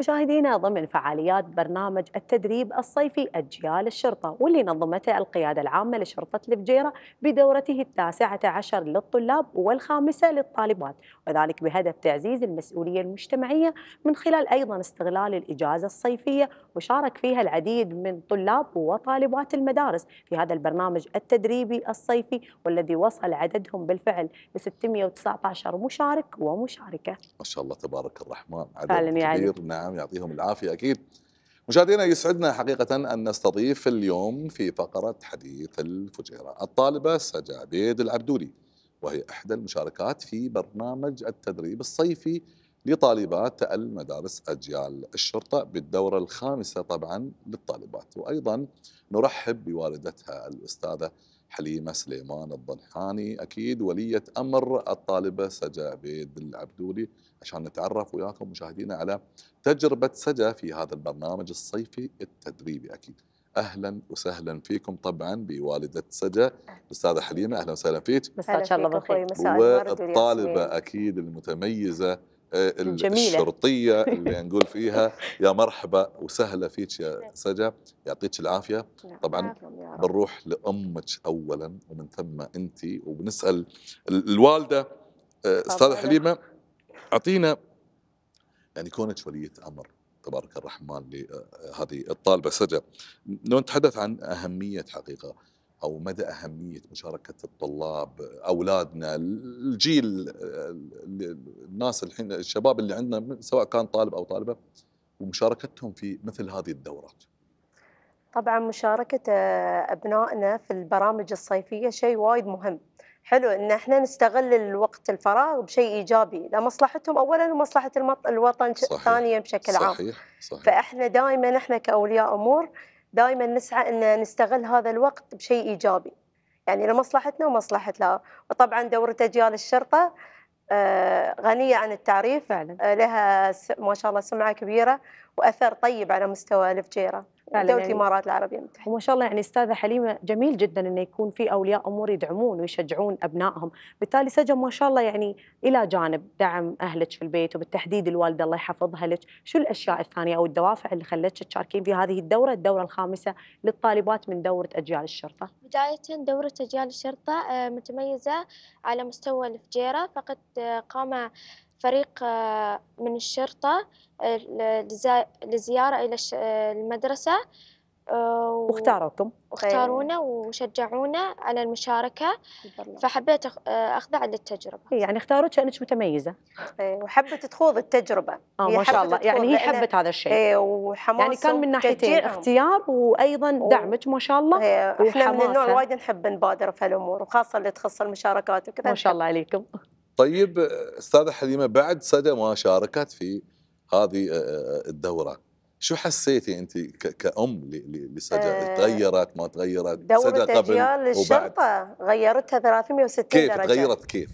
مشاهدينا ضمن فعاليات برنامج التدريب الصيفي أجيال الشرطة واللي نظمته القيادة العامة لشرطة الفجيرة بدورته التاسعة عشر للطلاب والخامسة للطالبات وذلك بهدف تعزيز المسؤولية المجتمعية من خلال أيضا استغلال الإجازة الصيفية وشارك فيها العديد من طلاب وطالبات المدارس في هذا البرنامج التدريبي الصيفي والذي وصل عددهم بالفعل ل 619 مشارك ومشاركة ما شاء الله تبارك الرحمن عدد كبير يعني. نعم نعم يعطيهم العافية أكيد مشاهدينا يسعدنا حقيقة أن نستضيف اليوم في فقرة حديث الفجيرة الطالبة عبيد العبدولي وهي إحدى المشاركات في برنامج التدريب الصيفي لطالبات المدارس أجيال الشرطة بالدورة الخامسة طبعا للطالبات وأيضا نرحب بوالدتها الأستاذة حليمة سليمان الضنحاني أكيد ولية أمر الطالبة سجى عبيد العبدولي عشان نتعرف وياكم مشاهدينا على تجربة سجى في هذا البرنامج الصيفي التدريبي أكيد اهلا وسهلا فيكم طبعا بوالده سجى الاستاذه حليمه اهلا وسهلا فيك مساك الله بالخير والطالبه اكيد المتميزه آه، جميلة. الشرطية اللي نقول فيها يا مرحبا وسهلا فيك يا سجا يعطيك العافية طبعا بنروح لأمك أولا ومن ثم أنت وبنسأل الوالدة آه، أستاذة حليمة أعطينا يعني كونك ولية أمر تبارك الرحمن لهذه آه، الطالبة سجا لو نتحدث عن أهمية حقيقة او مدى اهميه مشاركه الطلاب اولادنا الجيل الناس الحين الشباب اللي عندنا سواء كان طالب او طالبه ومشاركتهم في مثل هذه الدورات طبعا مشاركه آه، ابنائنا في البرامج الصيفيه شيء وايد مهم حلو ان احنا نستغل الوقت الفراغ بشيء ايجابي لمصلحتهم اولا ومصلحه الوطن صحيح. ثانيا بشكل صحيح عام صحيح فاحنا دائما احنا كاولياء امور دائما نسعى ان نستغل هذا الوقت بشيء ايجابي يعني لمصلحتنا ومصلحتها وطبعا دوره اجيال الشرطه آه، غنيه عن التعريف فعلا. آه، لها ما شاء الله سمعه كبيره واثر طيب على مستوى الفجيره دولة يعني الامارات العربيه المتحده. وما شاء الله يعني استاذه حليمه جميل جدا انه يكون في اولياء امور يدعمون ويشجعون ابنائهم، بالتالي سجم ما شاء الله يعني الى جانب دعم اهلك في البيت وبالتحديد الوالده الله يحفظها لك، شو الاشياء الثانيه او الدوافع اللي خلتك تشاركين في هذه الدوره، الدوره الخامسه للطالبات من دوره اجيال الشرطه؟ بدايه دوره اجيال الشرطه آه، متميزه على مستوى الفجيره فقد آه، قام فريق آه، من الشرطة آه، لزيارة إلى آه، المدرسة واختاروكم واختارونا طيب. وشجعونا على المشاركة فحبيت أخضع للتجربة إيه، يعني اختاروك أنك متميزة إيه، وحبت تخوض التجربة آه ما شاء الله يعني هي حبت هذا الشيء إيه، يعني كان من ناحيتين اختيار وأيضا دعمك ما شاء الله وحماسة احنا من النوع وايد نحب نبادر في هالأمور وخاصة اللي تخص المشاركات وكذا ما شاء الله عليكم طيب استاذه حليمه بعد صدى ما شاركت في هذه آه، آه، الدوره شو حسيتي انت كأم لصدى آه تغيرت ما تغيرت دورة أجيال الشرطة غيرتها 360 كيف درجة كيف تغيرت كيف؟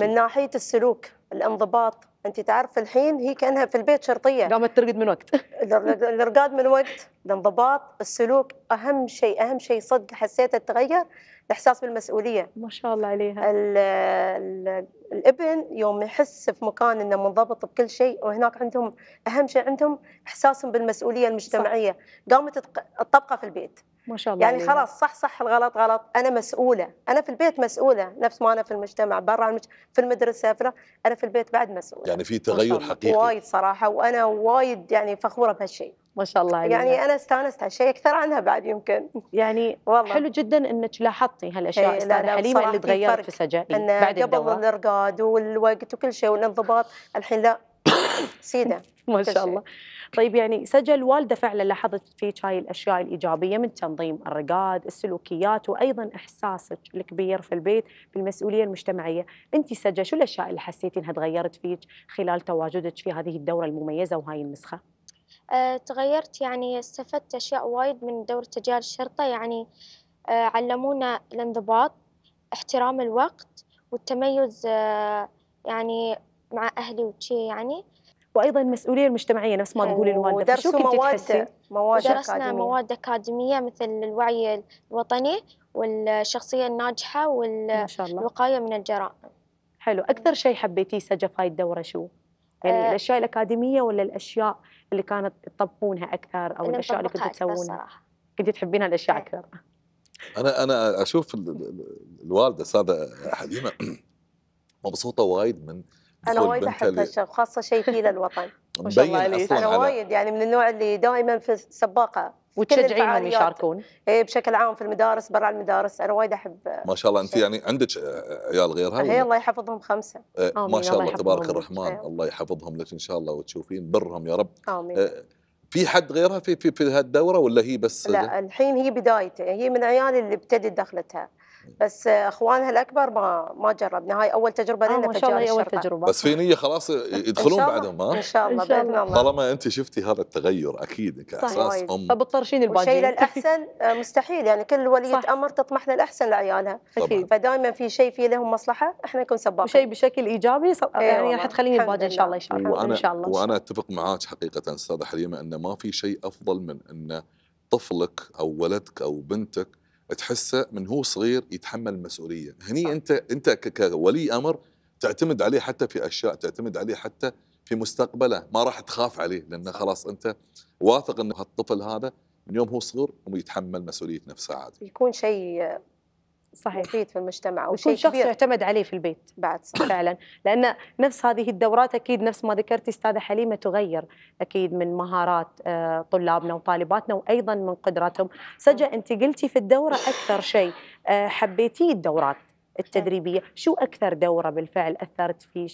من ناحية السلوك الانضباط انت تعرف الحين هي كانها في البيت شرطيه قامت ترقد من وقت الرقاد من وقت الانضباط السلوك اهم شيء اهم شيء صدق حسيت تغير الاحساس بالمسؤوليه ما شاء الله عليها الـ الـ الابن يوم يحس في مكان انه منضبط بكل شيء وهناك عندهم اهم شيء عندهم احساسهم بالمسؤوليه المجتمعيه صح. قامت تطبقه في البيت ما شاء الله يعني خلاص صح صح الغلط غلط انا مسؤوله انا في البيت مسؤوله نفس ما انا في المجتمع برا في المدرسه في انا في البيت بعد مسؤوله يعني في تغير حقيقي وايد صراحه وانا وايد يعني فخوره بهالشيء ما شاء الله عليها. يعني انا استانست على شيء اكثر عنها بعد يمكن يعني والله حلو جدا انك لاحظتي هالاشياء إيه، استاذه حليمه اللي تغيرت في سجائي بعد قبل الدورة. الرقاد والوقت وكل شيء والانضباط الحين لا سيده ما شاء الله طيب يعني سجل والده فعلا لاحظت فيك هاي الاشياء الايجابيه من تنظيم الرقاد، السلوكيات وايضا احساسك الكبير في البيت بالمسؤوليه المجتمعيه، انت سجل شو الاشياء اللي حسيتي انها تغيرت فيك خلال تواجدك في هذه الدوره المميزه وهاي النسخه؟ آه، تغيرت يعني استفدت أشياء وايد من دورة تجار الشرطة يعني آه، علمونا الانضباط احترام الوقت والتميز آه، يعني مع أهلي وشي يعني وايضا المسؤوليه المجتمعيه نفس ما تقول الوالده شو مواد تحسي؟ مواد درسنا أكاديمية. مواد اكاديميه مثل الوعي الوطني والشخصيه الناجحه والوقايه من الجرائم حلو اكثر شيء حبيتيه سجى هاي الدوره شو؟ يعني آه. الاشياء الاكاديميه ولا الاشياء اللي كانت تطبقونها اكثر او الاشياء اللي كنتوا تسوونها كنت تحبين الاشياء إيه. اكثر انا انا اشوف الوالده استاذه حليمه مبسوطه وايد من انا وايد احب هالشيء وخاصه شيء فيه للوطن ما شاء الله عليك انا وايد يعني من النوع اللي دائما في السباقه وتشجعين يشاركون؟ ايه بشكل عام في المدارس برا المدارس انا وايد احب ما شاء الله انت يعني عندك آه، عيال غيرها؟ هي الله يحفظهم خمسه آه ما شاء الله تبارك الرحمن آه. الله يحفظهم لك ان شاء الله وتشوفين برهم يا رب امين آه في حد غيرها في في في هالدوره ولا هي بس لا الحين هي بدايته هي من عيالي اللي ابتدت دخلتها بس اخوانها الاكبر ما ما جربنا هاي اول تجربه آه، لنا في ما اول تجربه بس في نيه خلاص يدخلون بعدهم ها ان شاء الله باذن الله طالما انت شفتي هذا التغير اكيد كاساس ام فبتطرشين طيب، الباقي شيء للاحسن آه، مستحيل يعني كل وليه امر تطمح للاحسن لعيالها اكيد فدائما في شيء في لهم مصلحه احنا نكون سباقين شيء بشكل ايجابي إيه يعني راح تخليني الباقي ان شاء الله يشاركون ان شاء الله وانا اتفق معاك حقيقه استاذه حليمه انه ما في شيء افضل من ان طفلك او ولدك او بنتك تحسه من هو صغير يتحمل المسؤوليه هني صح. انت انت كولي امر تعتمد عليه حتى في اشياء تعتمد عليه حتى في مستقبله ما راح تخاف عليه لانه خلاص انت واثق ان هالطفل هذا من يوم هو صغير يتحمل مسؤوليه نفسه عادي يكون شيء صحيح محيط في المجتمع او شيء شخص كبير. يعتمد عليه في البيت بعد صح. فعلا لان نفس هذه الدورات اكيد نفس ما ذكرتي استاذه حليمه تغير اكيد من مهارات آه، طلابنا وطالباتنا وايضا من قدراتهم سجى انت قلتي في الدوره اكثر شيء آه، حبيتي الدورات التدريبيه شو اكثر دوره بالفعل اثرت فيك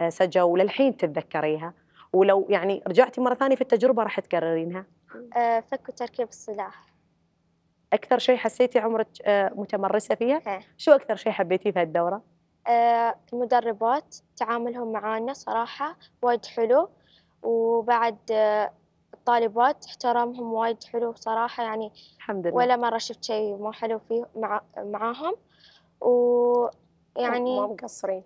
آه، سجى وللحين تتذكريها ولو يعني رجعتي مره ثانيه في التجربه راح تكررينها فك وتركيب السلاح اكثر شيء حسيتي عمرك آه، متمرسه فيها هي. شو اكثر شيء حبيتيه في هالدوره آه، المدربات تعاملهم معانا صراحه وايد حلو وبعد آه، الطالبات احترامهم وايد حلو صراحه يعني الحمد لله ولا مره شفت شيء مو حلو فيه مع معاهم ويعني ما مقصرين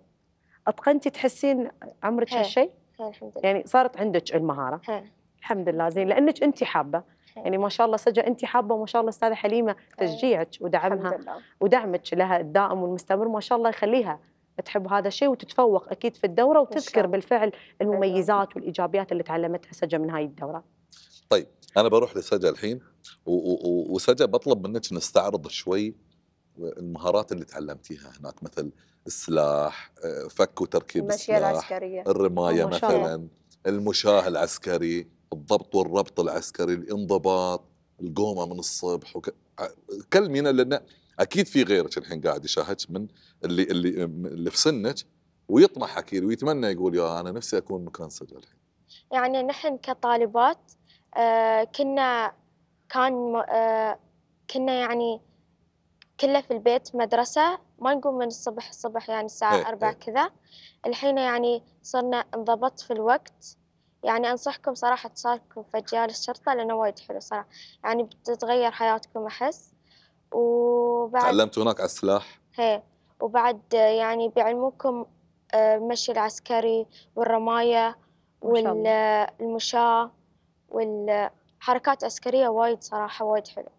اتقنتي تحسين عمرك هالشيء؟ الحمد لله يعني صارت عندك المهاره هي. الحمد لله زين لانك انت حابه يعني ما شاء الله سجى انت حابه ما شاء الله استاذه حليمه إيه، تشجيعك ودعمها ودعمك لها الدائم والمستمر ما شاء الله يخليها تحب هذا الشيء وتتفوق اكيد في الدوره وتذكر بالفعل المميزات أيوة. والايجابيات اللي تعلمتها سجى من هاي الدوره. طيب انا بروح لسجى الحين وسجى بطلب منك نستعرض شوي المهارات اللي تعلمتيها هناك مثل السلاح آه، فك وتركيب السلاح العسكرية. الرمايه مثلا المشاه العسكري الضبط والربط العسكري الانضباط القومه من الصبح وك... كلمينا لان اكيد في غيرك الحين قاعد يشاهدك من اللي اللي اللي في سنك ويطمح اكيد ويتمنى يقول يا انا نفسي اكون مكان سجل الحين. يعني نحن كطالبات آه، كنا كان آه، كنا يعني كله في البيت مدرسة ما نقوم من الصبح الصبح يعني الساعة إيه، أربعة إيه. كذا الحين يعني صرنا انضبط في الوقت يعني أنصحكم صراحة تشاركوا في أجيال الشرطة لأنه وايد حلو صراحة يعني بتتغير حياتكم أحس وبعد تعلمت هناك على السلاح؟ هي وبعد يعني بيعلموكم آه، المشي العسكري والرماية والمشاة والحركات عسكرية وايد صراحة وايد حلو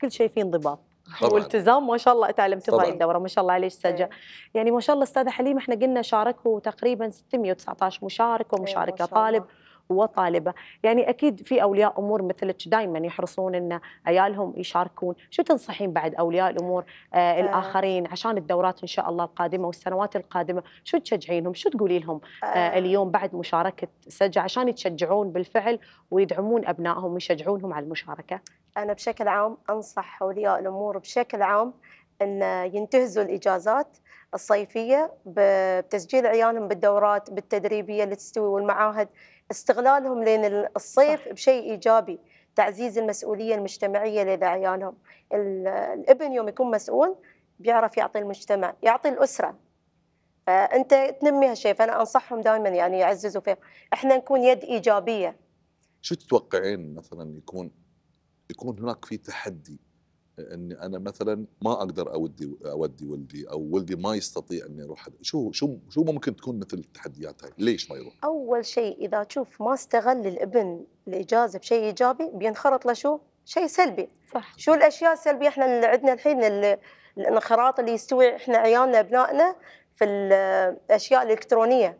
كل شيء فيه انضباط طبعاً. والتزام ما شاء الله تعلمتي هاي الدوره ما شاء الله عليك إيه. سجا يعني ما شاء الله استاذه حليم احنا قلنا شاركوا تقريبا 619 مشارك إيه، ومشاركه طالب وطالبه يعني اكيد في اولياء امور مثلك دائما يحرصون ان عيالهم يشاركون شو تنصحين بعد اولياء الامور آه،, آه الاخرين عشان الدورات ان شاء الله القادمه والسنوات القادمه شو تشجعينهم شو تقولي لهم آه،, آه اليوم بعد مشاركه سجع عشان يتشجعون بالفعل ويدعمون ابنائهم ويشجعونهم على المشاركه انا بشكل عام انصح اولياء الامور بشكل عام ان ينتهزوا الاجازات الصيفيه بتسجيل عيالهم بالدورات بالتدريبيه اللي تستوي والمعاهد استغلالهم لين الصيف صح. بشيء ايجابي تعزيز المسؤوليه المجتمعيه لعيالهم الابن يوم يكون مسؤول بيعرف يعطي المجتمع يعطي الاسره فانت آه، تنمي هالشيء فانا انصحهم دائما يعني يعززوا فيه احنا نكون يد ايجابيه شو تتوقعين مثلا يكون يكون هناك في تحدي ان انا مثلا ما اقدر اودي اودي ولدي او ولدي ما يستطيع اني اروح شو شو شو ممكن تكون مثل التحديات هاي ليش ما يروح اول شيء اذا تشوف ما استغل الابن الاجازه بشيء ايجابي بينخرط له شو شيء سلبي صح شو الاشياء السلبيه احنا اللي عندنا الحين الانخراط اللي يستوي احنا عيالنا ابنائنا في الاشياء الالكترونيه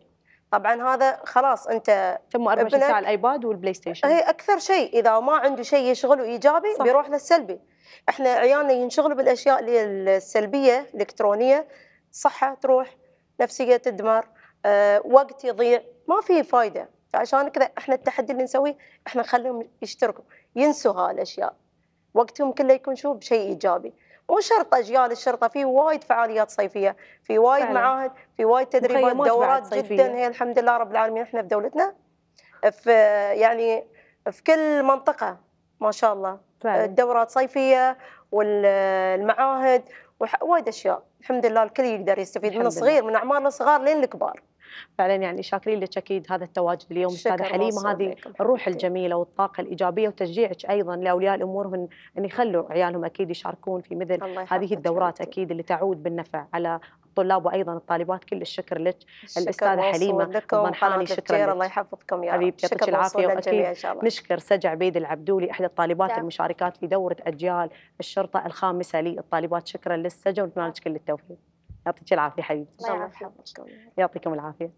طبعا هذا خلاص انت تم 24 ساعه الايباد والبلاي ستيشن هي اكثر شيء اذا ما عنده شيء يشغله ايجابي صح. بيروح للسلبي احنا عيالنا ينشغلوا بالاشياء اللي السلبيه الالكترونيه صحه تروح نفسيه تدمر أه وقت يضيع ما في فايده فعشان كذا احنا التحدي اللي نسويه احنا نخليهم يشتركوا ينسوا هالاشياء وقتهم كله يكون شو بشيء ايجابي مو شرط اجيال الشرطه في وايد فعاليات صيفيه في وايد فعلا. معاهد في وايد تدريبات دورات جدا هي الحمد لله رب العالمين احنا في دولتنا في يعني في كل منطقه ما شاء الله فعلا. الدورات صيفيه والمعاهد وايد اشياء الحمد لله الكل يقدر يستفيد من الصغير من اعمار الصغار لين الكبار فعلا يعني شاكرين لك اكيد هذا التواجد اليوم استاذه حليمه هذه الروح الجميله والطاقه الايجابيه وتشجيعك ايضا لاولياء الامور من ان يخلوا عيالهم اكيد يشاركون في مثل هذه الدورات شكرا. اكيد اللي تعود بالنفع على الطلاب وايضا الطالبات كل الشكر لك الاستاذه حليمه منحاني شكرا لك. الله يحفظكم يا رب حبيبتي يعطيك العافيه واكيد نشكر سجع عبيد العبدولي احدى الطالبات المشاركات في دوره اجيال الشرطه الخامسه للطالبات شكرا للسجع ونتمنى لك كل التوفيق يعطيك العافيه حبيبتي الله يعافيك يعطيكم العافيه